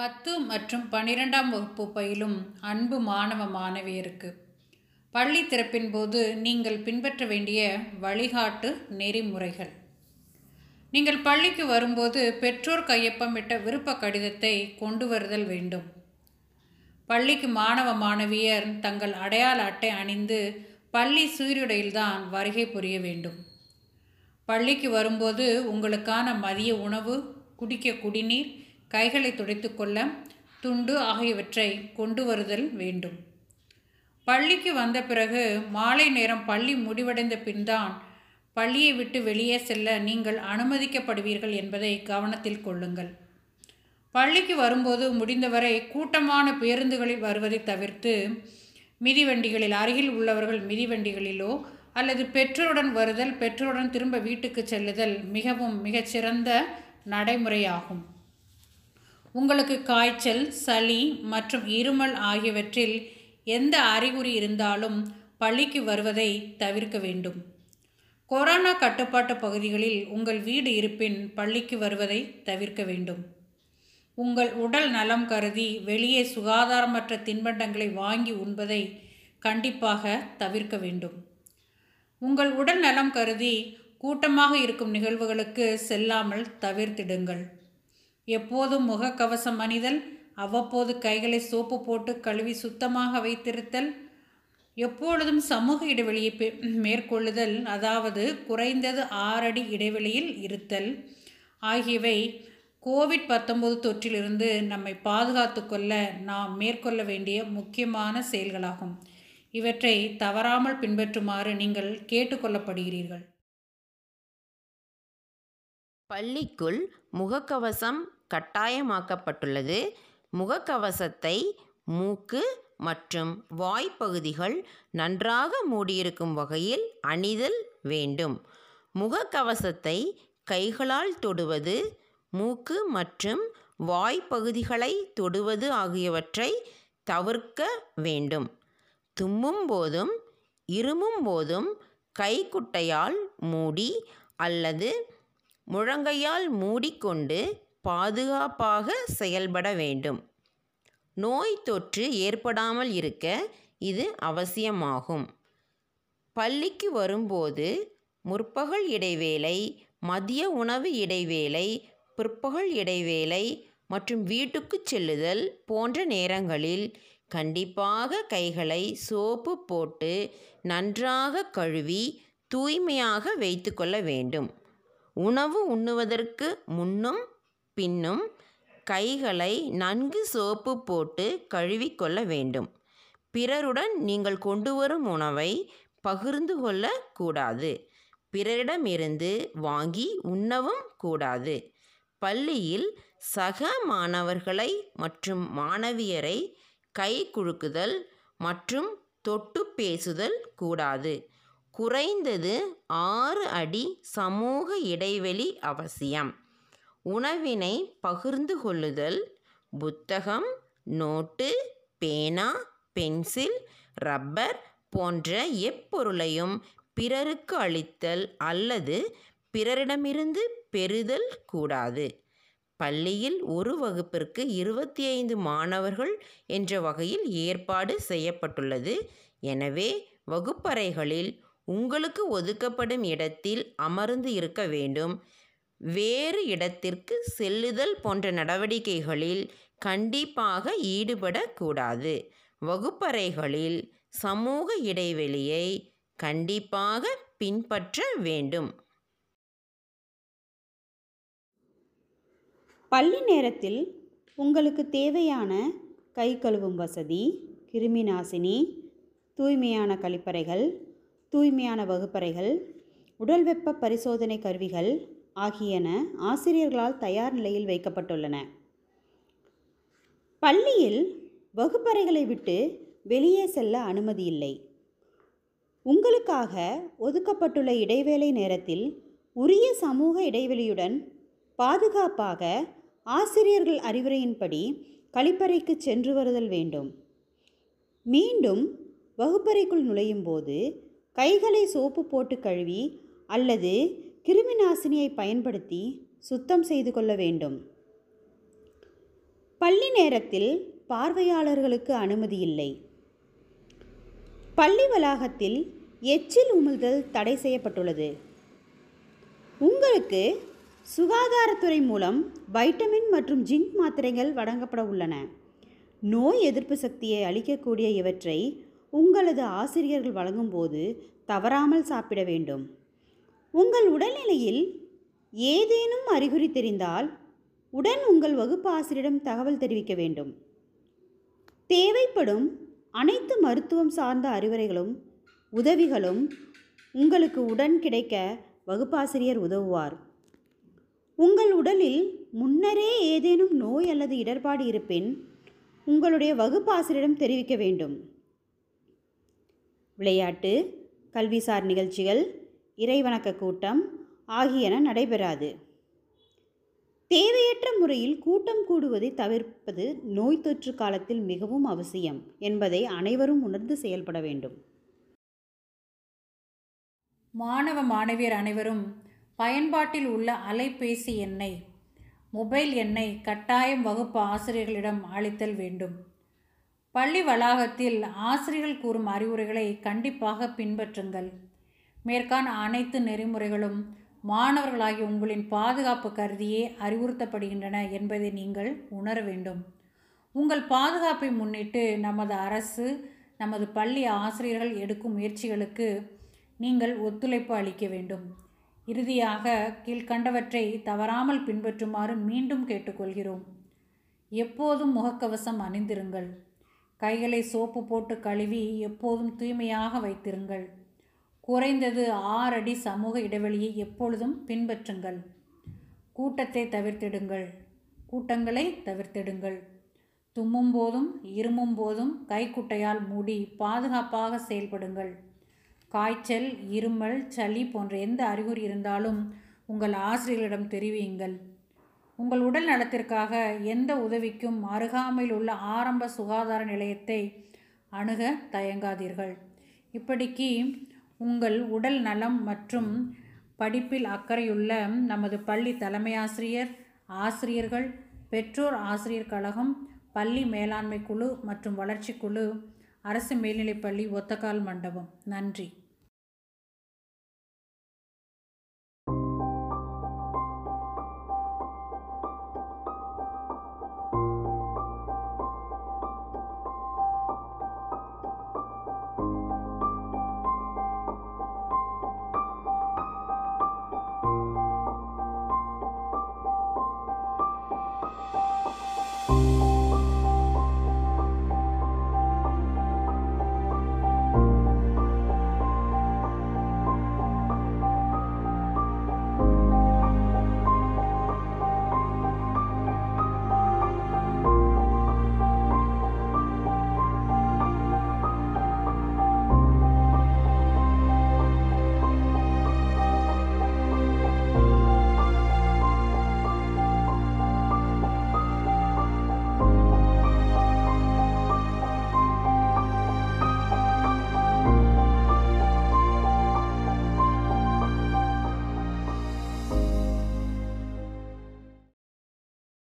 பத்து மற்றும் பனிரெண்டாம் வகுப்பு பயிலும் அன்பு மாணவ மாணவியருக்கு பள்ளி திறப்பின் போது நீங்கள் பின்பற்ற வேண்டிய வழிகாட்டு நெறிமுறைகள் நீங்கள் பள்ளிக்கு வரும்போது பெற்றோர் கையொப்பமிட்ட விருப்ப கடிதத்தை கொண்டு வருதல் வேண்டும் பள்ளிக்கு மாணவ மாணவியர் தங்கள் அடையாள அட்டை அணிந்து பள்ளி சீருடையில்தான் வருகை புரிய வேண்டும் பள்ளிக்கு வரும்போது உங்களுக்கான மதிய உணவு குடிக்க குடிநீர் கைகளை துடைத்துக்கொள்ள துண்டு ஆகியவற்றை கொண்டு வருதல் வேண்டும் பள்ளிக்கு வந்த பிறகு மாலை நேரம் பள்ளி முடிவடைந்த பின்தான் பள்ளியை விட்டு வெளியே செல்ல நீங்கள் அனுமதிக்கப்படுவீர்கள் என்பதை கவனத்தில் கொள்ளுங்கள் பள்ளிக்கு வரும்போது முடிந்தவரை கூட்டமான பேருந்துகளில் வருவதை தவிர்த்து மிதிவண்டிகளில் அருகில் உள்ளவர்கள் மிதிவண்டிகளிலோ அல்லது பெற்றோருடன் வருதல் பெற்றோருடன் திரும்ப வீட்டுக்கு செல்லுதல் மிகவும் மிகச்சிறந்த நடைமுறையாகும் உங்களுக்கு காய்ச்சல் சளி மற்றும் இருமல் ஆகியவற்றில் எந்த அறிகுறி இருந்தாலும் பள்ளிக்கு வருவதை தவிர்க்க வேண்டும் கொரோனா கட்டுப்பாட்டு பகுதிகளில் உங்கள் வீடு இருப்பின் பள்ளிக்கு வருவதை தவிர்க்க வேண்டும் உங்கள் உடல் நலம் கருதி வெளியே சுகாதாரமற்ற தின்பண்டங்களை வாங்கி உண்பதை கண்டிப்பாக தவிர்க்க வேண்டும் உங்கள் உடல் நலம் கருதி கூட்டமாக இருக்கும் நிகழ்வுகளுக்கு செல்லாமல் தவிர்த்திடுங்கள் எப்போதும் முகக்கவசம் அணிதல் அவ்வப்போது கைகளை சோப்பு போட்டு கழுவி சுத்தமாக வைத்திருத்தல் எப்பொழுதும் சமூக இடைவெளியை மேற்கொள்ளுதல் அதாவது குறைந்தது ஆறடி இடைவெளியில் இருத்தல் ஆகியவை கோவிட் பத்தொன்பது தொற்றிலிருந்து நம்மை பாதுகாத்து கொள்ள நாம் மேற்கொள்ள வேண்டிய முக்கியமான செயல்களாகும் இவற்றை தவறாமல் பின்பற்றுமாறு நீங்கள் கேட்டுக்கொள்ளப்படுகிறீர்கள் பள்ளிக்குள் முகக்கவசம் கட்டாயமாக்கப்பட்டுள்ளது முகக்கவசத்தை மூக்கு மற்றும் வாய்ப்பகுதிகள் நன்றாக மூடியிருக்கும் வகையில் அணிதல் வேண்டும் முகக்கவசத்தை கைகளால் தொடுவது மூக்கு மற்றும் வாய்ப்பகுதிகளை தொடுவது ஆகியவற்றை தவிர்க்க வேண்டும் தும்மும் போதும் இருமும் போதும் கைக்குட்டையால் மூடி அல்லது முழங்கையால் மூடிக்கொண்டு பாதுகாப்பாக செயல்பட வேண்டும் நோய் தொற்று ஏற்படாமல் இருக்க இது அவசியமாகும் பள்ளிக்கு வரும்போது முற்பகல் இடைவேளை மதிய உணவு இடைவேளை பிற்பகல் இடைவேளை மற்றும் வீட்டுக்கு செல்லுதல் போன்ற நேரங்களில் கண்டிப்பாக கைகளை சோப்பு போட்டு நன்றாக கழுவி தூய்மையாக வைத்து கொள்ள வேண்டும் உணவு உண்ணுவதற்கு முன்னும் பின்னும் கைகளை நன்கு சோப்பு போட்டு கழுவிக்கொள்ள வேண்டும் பிறருடன் நீங்கள் கொண்டு வரும் உணவை பகிர்ந்து கொள்ளக்கூடாது பிறரிடமிருந்து வாங்கி உண்ணவும் கூடாது பள்ளியில் சக மாணவர்களை மற்றும் மாணவியரை கை குழுக்குதல் மற்றும் தொட்டு பேசுதல் கூடாது குறைந்தது ஆறு அடி சமூக இடைவெளி அவசியம் உணவினை பகிர்ந்து கொள்ளுதல் புத்தகம் நோட்டு பேனா பென்சில் ரப்பர் போன்ற எப்பொருளையும் பிறருக்கு அளித்தல் அல்லது பிறரிடமிருந்து பெறுதல் கூடாது பள்ளியில் ஒரு வகுப்பிற்கு இருபத்தி ஐந்து மாணவர்கள் என்ற வகையில் ஏற்பாடு செய்யப்பட்டுள்ளது எனவே வகுப்பறைகளில் உங்களுக்கு ஒதுக்கப்படும் இடத்தில் அமர்ந்து இருக்க வேண்டும் வேறு இடத்திற்கு செல்லுதல் போன்ற நடவடிக்கைகளில் கண்டிப்பாக ஈடுபடக்கூடாது வகுப்பறைகளில் சமூக இடைவெளியை கண்டிப்பாக பின்பற்ற வேண்டும் பள்ளி நேரத்தில் உங்களுக்கு தேவையான கை கழுவும் வசதி கிருமி நாசினி தூய்மையான கழிப்பறைகள் தூய்மையான வகுப்பறைகள் உடல் வெப்ப பரிசோதனை கருவிகள் ஆகியன ஆசிரியர்களால் தயார் நிலையில் வைக்கப்பட்டுள்ளன பள்ளியில் வகுப்பறைகளை விட்டு வெளியே செல்ல அனுமதி இல்லை உங்களுக்காக ஒதுக்கப்பட்டுள்ள இடைவேளை நேரத்தில் உரிய சமூக இடைவெளியுடன் பாதுகாப்பாக ஆசிரியர்கள் அறிவுரையின்படி கழிப்பறைக்கு சென்று வருதல் வேண்டும் மீண்டும் வகுப்பறைக்குள் நுழையும் போது கைகளை சோப்பு போட்டு கழுவி அல்லது கிருமி நாசினியை பயன்படுத்தி சுத்தம் செய்து கொள்ள வேண்டும் பள்ளி நேரத்தில் பார்வையாளர்களுக்கு அனுமதி இல்லை பள்ளி வளாகத்தில் எச்சில் உமிழ்தல் தடை செய்யப்பட்டுள்ளது உங்களுக்கு சுகாதாரத்துறை மூலம் வைட்டமின் மற்றும் ஜிங்க் மாத்திரைகள் வழங்கப்பட உள்ளன நோய் எதிர்ப்பு சக்தியை அளிக்கக்கூடிய இவற்றை உங்களது ஆசிரியர்கள் வழங்கும்போது தவறாமல் சாப்பிட வேண்டும் உங்கள் உடல்நிலையில் ஏதேனும் அறிகுறி தெரிந்தால் உடன் உங்கள் வகுப்பு ஆசிரியரிடம் தகவல் தெரிவிக்க வேண்டும் தேவைப்படும் அனைத்து மருத்துவம் சார்ந்த அறிவுரைகளும் உதவிகளும் உங்களுக்கு உடன் கிடைக்க வகுப்பாசிரியர் உதவுவார் உங்கள் உடலில் முன்னரே ஏதேனும் நோய் அல்லது இடர்பாடு இருப்பின் உங்களுடைய வகுப்பாசிரியரிடம் தெரிவிக்க வேண்டும் விளையாட்டு கல்விசார் நிகழ்ச்சிகள் இறைவணக்க கூட்டம் ஆகியன நடைபெறாது தேவையற்ற முறையில் கூட்டம் கூடுவதை தவிர்ப்பது நோய் தொற்று காலத்தில் மிகவும் அவசியம் என்பதை அனைவரும் உணர்ந்து செயல்பட வேண்டும் மாணவ மாணவியர் அனைவரும் பயன்பாட்டில் உள்ள அலைபேசி எண்ணை மொபைல் எண்ணை கட்டாயம் வகுப்பு ஆசிரியர்களிடம் அளித்தல் வேண்டும் பள்ளி வளாகத்தில் ஆசிரியர்கள் கூறும் அறிவுரைகளை கண்டிப்பாக பின்பற்றுங்கள் மேற்கான அனைத்து நெறிமுறைகளும் மாணவர்களாகி உங்களின் பாதுகாப்பு கருதியே அறிவுறுத்தப்படுகின்றன என்பதை நீங்கள் உணர வேண்டும் உங்கள் பாதுகாப்பை முன்னிட்டு நமது அரசு நமது பள்ளி ஆசிரியர்கள் எடுக்கும் முயற்சிகளுக்கு நீங்கள் ஒத்துழைப்பு அளிக்க வேண்டும் இறுதியாக கீழ்கண்டவற்றை தவறாமல் பின்பற்றுமாறு மீண்டும் கேட்டுக்கொள்கிறோம் எப்போதும் முகக்கவசம் அணிந்திருங்கள் கைகளை சோப்பு போட்டு கழுவி எப்போதும் தூய்மையாக வைத்திருங்கள் குறைந்தது ஆறு அடி சமூக இடைவெளியை எப்பொழுதும் பின்பற்றுங்கள் கூட்டத்தை தவிர்த்திடுங்கள் கூட்டங்களை தவிர்த்திடுங்கள் தும்மும் போதும் இருமும் போதும் கைக்குட்டையால் மூடி பாதுகாப்பாக செயல்படுங்கள் காய்ச்சல் இருமல் சளி போன்ற எந்த அறிகுறி இருந்தாலும் உங்கள் ஆசிரியர்களிடம் தெரிவியுங்கள் உங்கள் உடல் நலத்திற்காக எந்த உதவிக்கும் அருகாமையில் உள்ள ஆரம்ப சுகாதார நிலையத்தை அணுக தயங்காதீர்கள் இப்படிக்கு உங்கள் உடல் நலம் மற்றும் படிப்பில் அக்கறையுள்ள நமது பள்ளி தலைமை ஆசிரியர் ஆசிரியர்கள் பெற்றோர் ஆசிரியர் கழகம் பள்ளி மேலாண்மை குழு மற்றும் வளர்ச்சி குழு அரசு மேல்நிலைப்பள்ளி ஒத்தக்கால் மண்டபம் நன்றி